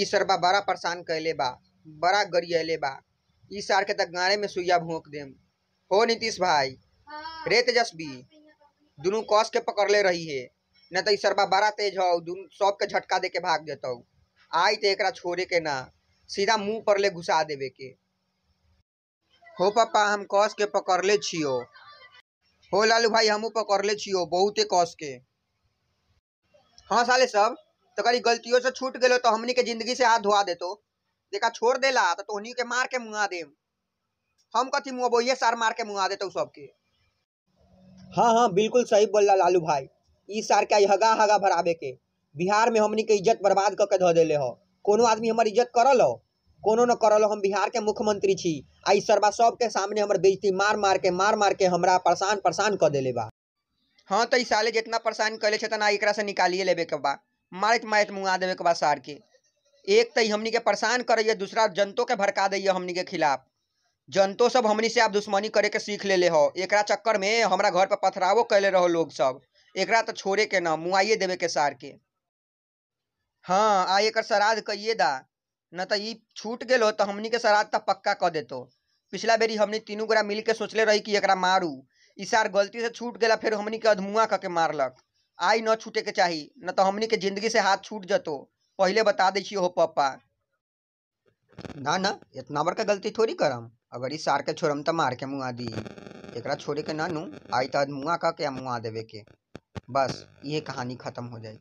ईश्वर बा बड़ा परेशान कैले बा बड़ा गरियले बा ई के तक में सुइया भोंक देम हो नीतीश भाई हाँ। रे तेजस्वी दुनू कस के पकड़ले रही है न तो सरबा बड़ा तेज हो दुनू सब के झटका दे के भाग देता आई तो एक छोड़े के ना सीधा मुंह पर ले घुसा देवे के हो पापा हम कस के पकड़ले छियो हो लालू भाई हमू पकड़ले छियो बहुते कस के हाँ साले सब तो करी गलतियों से छूट गए तो हमने के जिंदगी से हाथ धोआ दे तो देखा छोड़ दे ला तो तोहनी के मार के मुआ दे हम कथी मुँह सार मार के दे तो सबके हाँ हाँ बिल्कुल सही बोल रहा लालू भाई ई सार क्या हगा हगा भराबे के बिहार में हमने के इज्जत बर्बाद करके धो दिले हो कोनो आदमी हमारे इज्जत कर लो कोनो न करल हम बिहार के मुख्यमंत्री छी आई सरबा सब के सामने हमार बेइज्जती मार मार के मार मार के हमरा परेशान परेशान कर दिले बा हाँ तो ई साले जितना परेशान कैले छे तना एकरा से निकालिए लेबे के बा मारत मारत मुँगा देवे के बाद सार के एक तो हमनी के परेशान करे दूसरा जनतों के भड़का दिए हमनी के खिलाफ जनतो सब हमनी से आप दुश्मनी करे के सीख ले ले हो एक चक्कर में हमारा घर पर पथरावो कैले रहो लोग सब एक तो छोड़े के ना मुआइए देवे के सार के हाँ आ एक श्राद्ध कहिए दा न तो ये छूट गए तो हमनी के श्राद्ध तो पक्का कर देतो पिछला बेरी हमनी तीनों गोरा मिल के सोचले रही कि एक मारू इस सार गलती से छूट गया फिर हमनी के अधमुआ करके मारलक आई न छूटे के चाही न तो हमने के जिंदगी से हाथ छूट जतो पहले बता दै हो पप्पा ना ना इतना बड़का गलती थोड़ी करम अगर इस सार के छोड़म तो मार के मुँह दी एक छोड़े के ना नू आई तो मुँह का क्या मुँह देवे के बस ये कहानी खत्म हो जाए